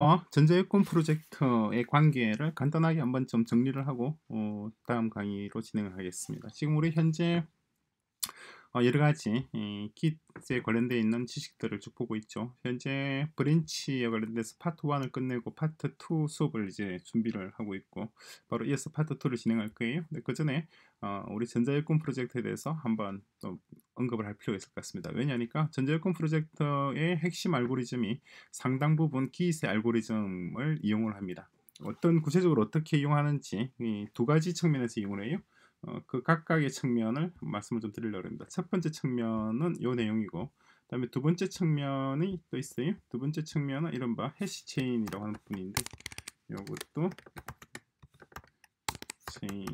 어, 전자여권 프로젝트의 관계를 간단하게 한번 좀 정리를 하고 어, 다음 강의로 진행을 하겠습니다. 지금 우리 현재 어, 여러 가지 이 킷에 관련되어 있는 지식들을 쭉 보고 있죠. 현재 브랜치에 관련돼서 파트 1을 끝내고 파트 2 수업을 이제 준비를 하고 있고 바로 이어서 파트 2를 진행할 거예요. 근데 그 전에 어, 우리 전자여권 프로젝트에 대해서 한번 또 언급을 할 필요가 있을 것 같습니다. 왜냐니까 전자여권 프로젝트의 핵심 알고리즘이 상당 부분 키스의 알고리즘을 이용을 합니다. 어떤 구체적으로 어떻게 이용하는지 두 가지 측면에서 이용을 해요. 어, 그 각각의 측면을 말씀을 좀 드리려고 합니다. 첫 번째 측면은 요 내용이고 그다음에 두 번째 측면이 또 있어요. 두 번째 측면은 이른바 해시 체인이라고 하는 부분인데 요것도 체인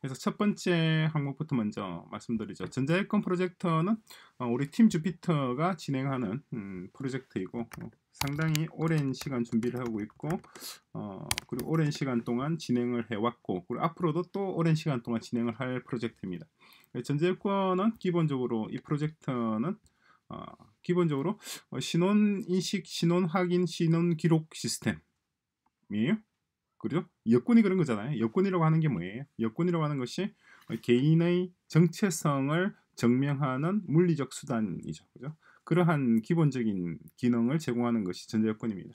그래서 첫 번째 항목부터 먼저 말씀드리죠. 전자여건 프로젝터는 어, 우리 팀 주피터가 진행하는 음, 프로젝트이고 어, 상당히 오랜 시간 준비를 하고 있고 어, 그리고 오랜 시간 동안 진행을 해왔고 그리고 앞으로도 또 오랜 시간 동안 진행을 할 프로젝트입니다. 예, 전자여건은 기본적으로 이 프로젝트는 기본적으로 신원 인식, 신원 확인, 신원 기록 시스템이에요. 그죠? 여권이 그런 거잖아요. 여권이라고 하는 게 뭐예요? 여권이라고 하는 것이 개인의 정체성을 증명하는 물리적 수단이죠. 그죠? 그러한 기본적인 기능을 제공하는 것이 전자여권입니다.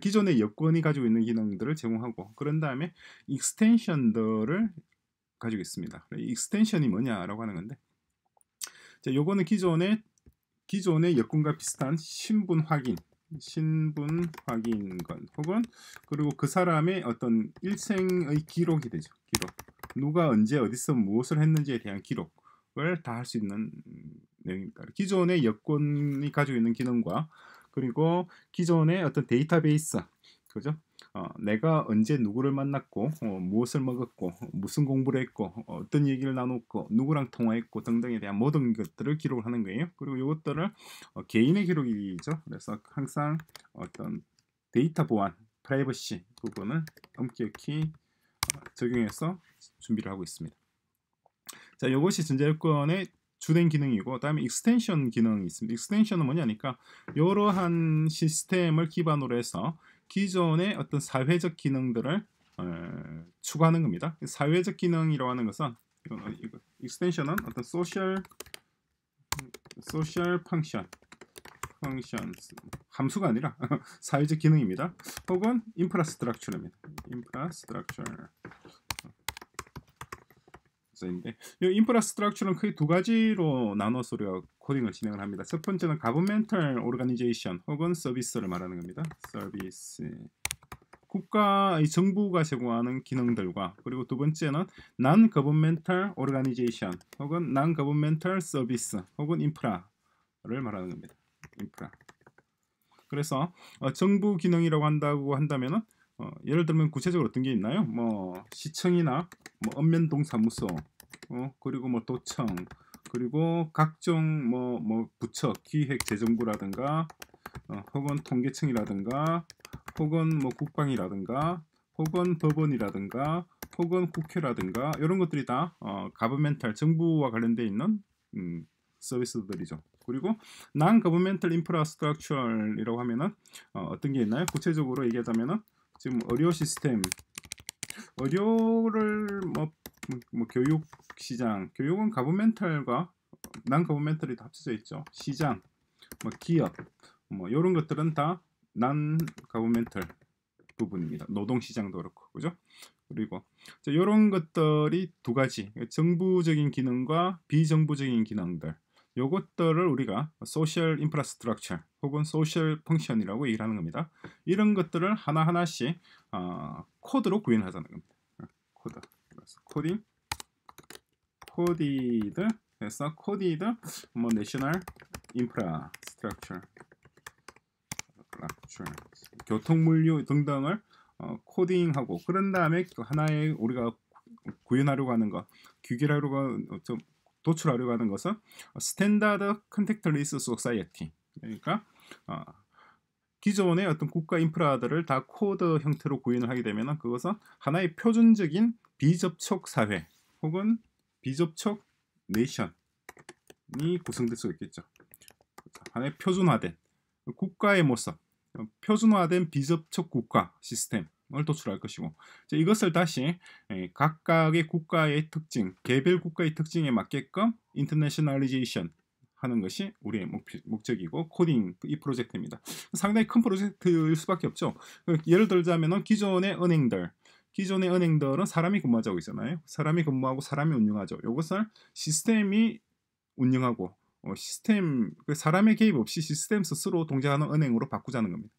기존의 여권이 가지고 있는 기능들을 제공하고 그런 다음에 익스텐션들을 가지고 있습니다. 익스텐션이 뭐냐라고 하는 건데 자, 요거는 기존의 기존의 여권과 비슷한 신분 확인 신분 확인건 혹은 그리고 그 사람의 어떤 일생의 기록이 되죠. 기록. 누가 언제 어디서 무엇을 했는지에 대한 기록을 다 할 수 있는 내용입니다. 기존의 여권이 가지고 있는 기능과 그리고 기존의 어떤 데이터베이스 그죠? 어, 내가 언제 누구를 만났고 어, 무엇을 먹었고 무슨 공부를 했고 어, 떤 얘기를 나눴고 누구랑 통화했고 등등에 대한 모든 것들을 기록을 하는 거예요. 그리고 이것들을 어, 개인의 기록이죠. 그래서 항상 어떤 데이터 보안, 프라이버시 부분을 엄격히 어, 적용해서 준비를 하고 있습니다. 자, 이것이 전자여건의 주된 기능이고 다음에 익스텐션 기능이 있습니다. 익스텐션은 뭐냐니까 이러한 시스템을 기반으로 해서 기존의 어떤 사회적 기능들을 어, 추가하는 겁니다. 사회적 기능이라고 하는 것은 이건 이거 익스텐션은 어떤 소셜 소셜 펑션 펑션 함수가 아니라 사회적 기능입니다. 혹은 인프라스트럭처입니다. 인프라스트럭처 있는데 이 인프라스트럭처는 크게 두 가지로 나눠서 우리가 코딩을 진행을 합니다. 첫 번째는 가버멘털 오르가니제이션 혹은 서비스를 말하는 겁니다. 서비스 국가 의 정부가 제공하는 기능들과 그리고 두 번째는 난가버멘털 오르가니제이션 혹은 난가버멘털 서비스 혹은 인프라를 말하는 겁니다. 인프라. 그래서 어, 정부 기능이라고 한다고 한다면은 어, 예를 들면 구체적으로 어떤 게 있나요? 뭐 시청이나 뭐 읍면동사무소, 어, 그리고 뭐 도청, 그리고 각종 뭐, 뭐 부처, 기획, 재정부라든가 어, 혹은 통계청이라든가 혹은 뭐 국방이라든가 혹은 법원이라든가 혹은 국회라든가 이런 것들이 다 어, 가버멘탈 정부와 관련돼 있는 음, 서비스들이죠. 그리고 난 가버멘탈 인프라스 m e n 이라고 하면은 어, 어, 떤게 있나요? 구체적으로 얘기하자면은 지금 의료 시스템 의료를 뭐, 뭐, 뭐, 교육 시장 교육은 가브멘탈과 난 가브멘탈이 다 합쳐져 있죠 시장 뭐 기업 뭐 이런 것들은 다 난 가브멘탈 부분입니다 노동 시장도 그렇고 그죠 그리고 이런 것들이 두 가지 정부적인 기능과 비정부적인 기능들 요것들을 우리가 소셜 인프라스트럭처 혹은 소셜 펑션이라고 얘기를 하는 겁니다. 이런 것들을 하나하나씩 어, 코드로 구현하자는 겁니다. 코드. 그래서 코딩 코디드 해서 코디드 뭐 내셔널 인프라스트럭처 교통물류 등등을 어, 코딩하고 그런 다음에 그 하나의 우리가 구현하려고 하는 거 규결하려고 좀 도출하려고 하는 것은 스탠다드 컨택트 리스 소사이어티 그러니까 어, 기존의 어떤 국가 인프라들을 다 코드 형태로 구현을 하게 되면 그것은 하나의 표준적인 비접촉 사회 혹은 비접촉 네이션이 구성될 수 있겠죠. 하나의 표준화된 국가의 모습, 표준화된 비접촉 국가 시스템 을 도출할 것이고 이것을 다시 예, 각각의 국가의 특징, 개별 국가의 특징에 맞게끔 인터내셔널리제이션 하는 것이 우리의 목적이고 코딩 이 프로젝트입니다. 상당히 큰 프로젝트일 수밖에 없죠. 예를 들자면 기존의 은행들 기존의 은행들은 사람이 근무하고 있잖아요. 사람이 근무하고 사람이 운영하죠. 이것을 시스템이 운영하고 어, 시스템 그 사람의 개입 없이 시스템 스스로 동작하는 은행으로 바꾸자는 겁니다.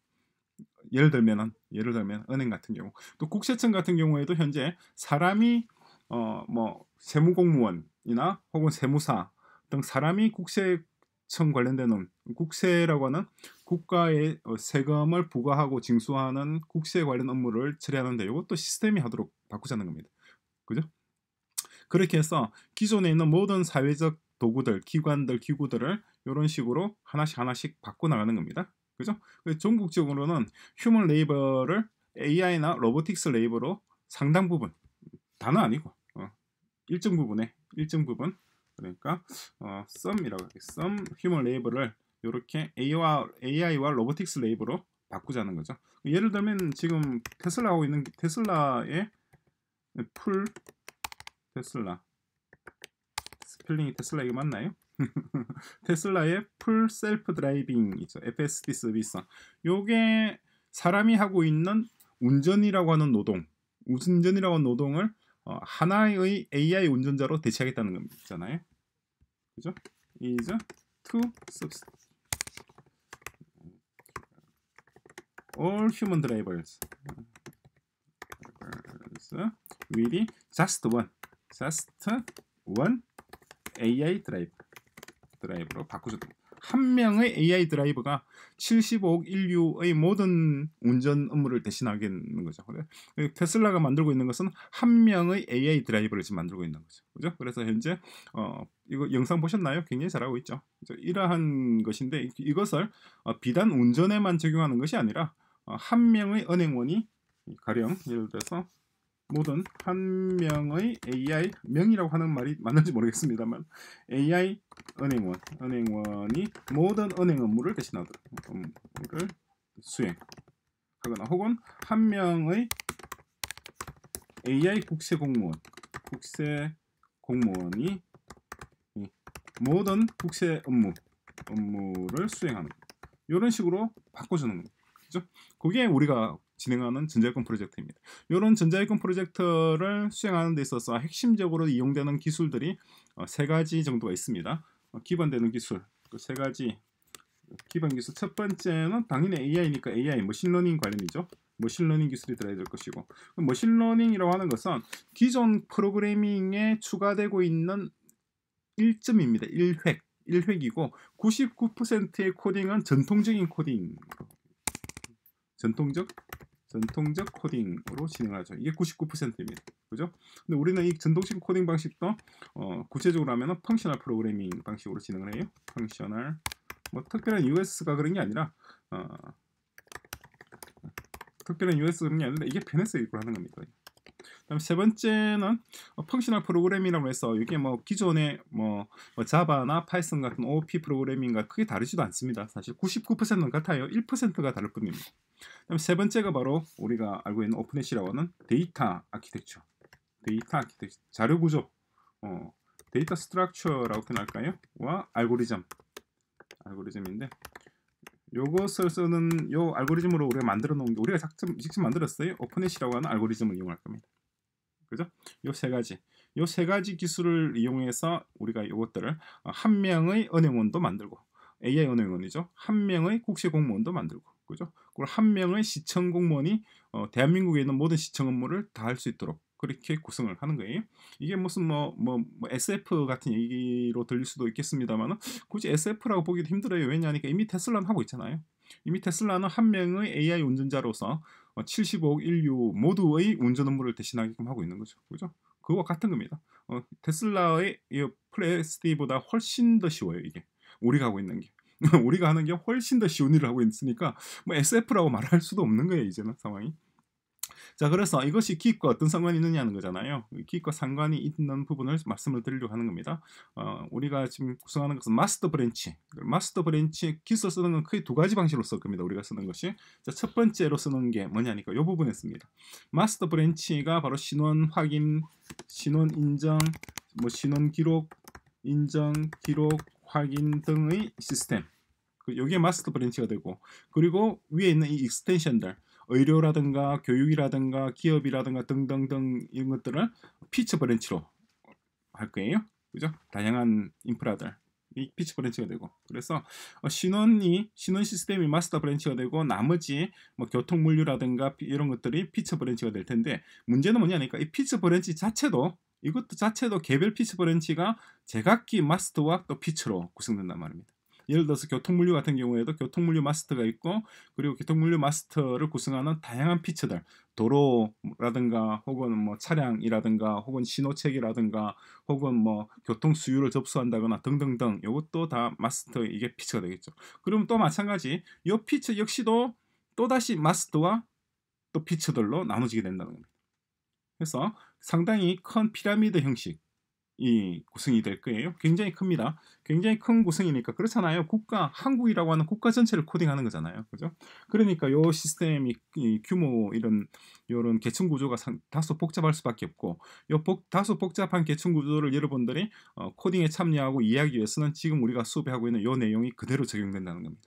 예를 들면은 예를 들면 은행 같은 경우 또 국세청 같은 경우에도 현재 사람이 어 뭐 세무공무원이나 혹은 세무사 등 사람이 국세청 관련되는 국세라고 하는 국가의 어, 세금을 부과하고 징수하는 국세 관련 업무를 처리하는데 이것도 시스템이 하도록 바꾸자는 겁니다. 그죠? 그렇게 해서 기존에 있는 모든 사회적 도구들, 기관들, 기구들을 이런 식으로 하나씩 하나씩 바꿔 나가는 겁니다. 그죠? 전국적으로는 휴먼 레이버를 AI나 로보틱스 레이버로 상당 부분 다는 아니고 어, 일정 부분에 일정 부분 그러니까 어, 썸이라고 할게요. 썸 휴먼 레이버를 이렇게 AI와, AI와 로보틱스 레이버로 바꾸자는 거죠. 예를 들면 지금 테슬라 하고 있는 테슬라의 풀 테슬라 스펠링이 테슬라 이게 맞나요? 테슬라의 풀 셀프 드라이빙 이죠 FSD 서비스. 요게 사람이 하고 있는 운전이라고 하는 노동, 운전이라고 하는 노동을 어, 하나의 AI 운전자로 대체하겠다는 거잖아요. 그죠? is to substitute all human drivers with just one just one AI driver 드라이브로 바꾸셨던 한 명의 AI 드라이브가 75억 인류의 모든 운전 업무를 대신하겠는 거죠. 테슬라가 만들고 있는 것은 한 명의 AI 드라이브를 지금 만들고 있는 거죠. 그죠? 그래서 현재 어, 이거 영상 보셨나요? 굉장히 잘하고 있죠. 이러한 것인데 이것을 어, 비단 운전에만 적용하는 것이 아니라 어, 한 명의 은행원이 가령 예를 들어서 모든 한 명의 AI 명이라고 하는 말이 맞는지 모르겠습니다만 AI 은행원 은행원이 모든 은행 업무를 대신하도록 음, 수행하거나 혹은 한 명의 AI 국세 공무원 국세 공무원이 모든 국세 업무 업무를 수행하는 이런 식으로 바꿔주는 거죠. 그게 우리가 진행하는 전자유권 프로젝트입니다. 이런 전자유권 프로젝트를 수행하는 데 있어서 핵심적으로 이용되는 기술들이 어, 세 가지 정도가 있습니다. 어, 기반되는 기술 그세 가지 기반 기술 첫 번째는 당연히 AI니까 AI 머신러닝 관련이죠. 머신러닝 기술이 들어야 될 것이고 머신러닝이라고 그 하는 것은 기존 프로그래밍에 추가되고 있는 1점입니다. 1획 1획이고 99%의 코딩은 전통적인 코딩 전통적 전통적 코딩으로 진행하죠. 이게 99%입니다. 그죠? 근데 우리는 이 전통식 코딩 방식도 어, 구체적으로 하면 펑셔널 프로그래밍 방식으로 진행을 해요. 펑셔널 뭐 특별한 US가 그런 게 아니라 어, 특별한 US 그런 게 아니라 이게 편해서 일부러 하는 겁니다. 다음 세 번째는 어, 펑셔널 프로그래밍이라고 해서 이게 뭐 기존의 뭐, 뭐, 자바나 파이썬 같은 OOP 프로그래밍과 크게 다르지도 않습니다. 사실 99%는 같아요. 1%가 다를 뿐입니다. 그다음 세 번째가 바로 우리가 알고 있는 오픈에이라고 하는 데이터 아키텍처, 데이터 아키텍처, 자료 구조, 어, 데이터 스트럭처라고 표현할까요? 와 알고리즘, 알고리즘인데 요것을 쓰는 요 알고리즘으로 우리가 만들어 놓은 게 우리가 작점, 직접 만들었어요. 오픈에이라고 하는 알고리즘을 이용할 겁니다. 그죠? 요 세 가지. 요 세 가지 기술을 이용해서 우리가 요것들을 한 명의 은행원도 만들고 AI 은행원이죠. 한 명의 국세 공무원도 만들고 그죠? 그리한 명의 시청 공무원이 어, 대한민국에 있는 모든 시청 업무를 다 할 수 있도록 그렇게 구성을 하는 거예요. 이게 무슨 뭐, 뭐, 뭐 SF 같은 얘기로 들릴 수도 있겠습니다만 굳이 SF라고 보기도 힘들어요. 왜냐하니까 이미 테슬라는 하고 있잖아요. 이미 테슬라는 한 명의 AI 운전자로서 75억 어, 인류 모두의 운전 업무를 대신하게끔 하고 있는 거죠. 그죠? 그거 같은 겁니다. 어, 테슬라의 플레스티보다 훨씬 더 쉬워요. 이게 우리가 하고 있는 게. 우리가 하는 게 훨씬 더 쉬운 일을 하고 있으니까 뭐 SF라고 말할 수도 없는 거예요 이제는 상황이. 자 그래서 이것이 기입과 어떤 상관이 있느냐는 거잖아요 기입과 상관이 있는 부분을 말씀을 드리려고 하는 겁니다 어, 우리가 지금 구성하는 것은 마스터 브랜치 마스터 브랜치 기술 쓰는 건 크게 두 가지 방식으로 쓸 겁니다 우리가 쓰는 것이 자, 첫 번째로 쓰는 게 뭐냐니까 이 부분에 씁니다 마스터 브랜치가 바로 신원 확인 신원 인정 뭐 신원 기록 인정 기록 확인 등의 시스템 그 여기에 마스터 브랜치가 되고 그리고 위에 있는 이 익스텐션들 의료라든가 교육이라든가 기업이라든가 등등등 이런 것들을 피처 브랜치로 할 거예요. 그죠? 다양한 인프라들 이 피처 브랜치가 되고 그래서 어, 신원이 신원 시스템이 마스터 브랜치가 되고 나머지 뭐 교통 물류라든가 이런 것들이 피처 브랜치가 될 텐데 문제는 뭐냐니까 이 피처 브랜치 자체도 이것도 자체도 개별 피치 브랜치가 제각기 마스터와 또피츠로 구성된단 말입니다. 예를 들어서 교통물류 같은 경우에도 교통물류 마스터가 있고 그리고 교통물류 마스터를 구성하는 다양한 피츠들 도로라든가 혹은 뭐 차량이라든가 혹은 신호체계라든가 혹은 뭐 교통 수유를 접수한다거나 등등등 이것도 다 마스터 이게 피츠가 되겠죠. 그럼 또 마찬가지 이피츠 역시도 또다시 마스터와 또피츠들로 나눠지게 된다는 겁니다. 그래서 상당히 큰 피라미드 형식 이구성이될 거예요. 굉장히 큽니다. 굉장히 큰구성이니까 그렇잖아요. 국가 한국이라고 하는 국가 전체를 코딩하는 거잖아요. 그죠? 그러니까 요 시스템이 규모 이런 요런 계층 구조가 상, 다소 복잡할 수밖에 없고 요 복, 다소 복잡한 계층 구조를 여러분들이 어, 코딩에 참여하고 이해하기 위해서는 지금 우리가 수업에 하고 있는 요 내용이 그대로 적용된다는 겁니다.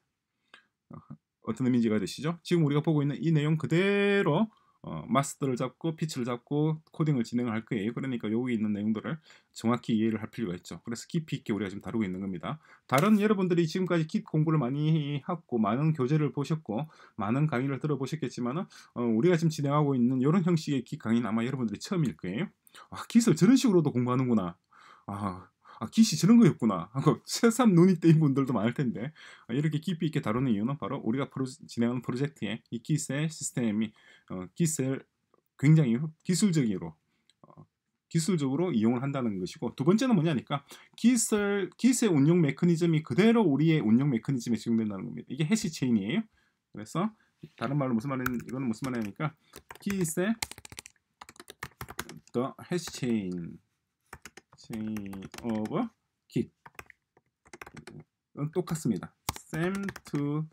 어, 어떤 의미인지가 되시죠? 지금 우리가 보고 있는 이 내용 그대로 어, 마스터를 잡고 피치를 잡고 코딩을 진행할 거예요. 그러니까 여기 있는 내용들을 정확히 이해를 할 필요가 있죠. 그래서 깊이 있게 우리가 지금 다루고 있는 겁니다. 다른 여러분들이 지금까지 깃 공부를 많이 하고 많은 교재를 보셨고 많은 강의를 들어보셨겠지만 어, 우리가 지금 진행하고 있는 이런 형식의 깃 강의는 아마 여러분들이 처음일 거예요. 아, 깃을 저런 식으로도 공부하는구나. 아, 아, 기시 저런 거였구나 하고 새삼 눈이 뜨인 분들도 많을 텐데 아, 이렇게 깊이 있게 다루는 이유는 바로 우리가 프로, 진행하는 프로젝트에 이기의 시스템이 어, 기세를 굉장히 기술적으로 어, 기술적으로 이용을 한다는 것이고 두 번째는 뭐냐니까 기술 기세 운용 메커니즘이 그대로 우리의 운용 메커니즘에 적용된다는 겁니다. 이게 해시 체인이에요. 그래서 다른 말로 무슨 말이냐 이거는 무슨 말이냐니까 기의더 해시 체인 스윙 오브 킥 똑같습니다. same to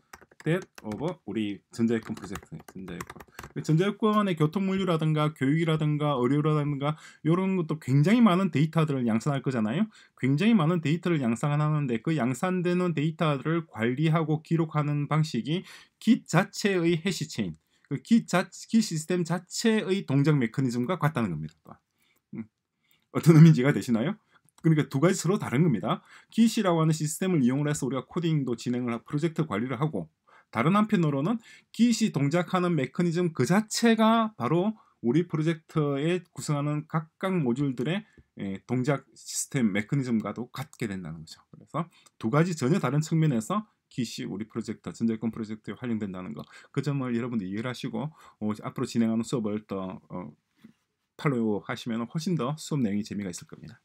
that o v 우리 전자여권 프로젝트 전자여권 그 전자여권의 교통물류라든가 교육이라든가 의료라든가 이런 것도 굉장히 많은 데이터들을 양산할 거잖아요 굉장히 많은 데이터를 양산하는데 그 양산되는 데이터들을 관리하고 기록하는 방식이 기 자체의 해시체인 그 기, 자, 기 시스템 자체의 동작 메커니즘과 같다는 겁니다 어떤 의미인지가 되시나요? 그러니까 두 가지 서로 다른 겁니다. 기시라고 하는 시스템을 이용을 해서 우리가 코딩도 진행을 하고 프로젝트 관리를 하고 다른 한편으로는 기시 동작하는 메커니즘 그 자체가 바로 우리 프로젝트에 구성하는 각각 모듈들의 예, 동작 시스템 메커니즘과도 같게 된다는 거죠. 그래서 두 가지 전혀 다른 측면에서 기시 우리 프로젝트 전자권 프로젝트에 활용된다는 거그 점을 여러분들 이해를 하시고 어, 앞으로 진행하는 수업을 더 어, 팔로우 하시면 훨씬 더 수업 내용이 재미가 있을 겁니다.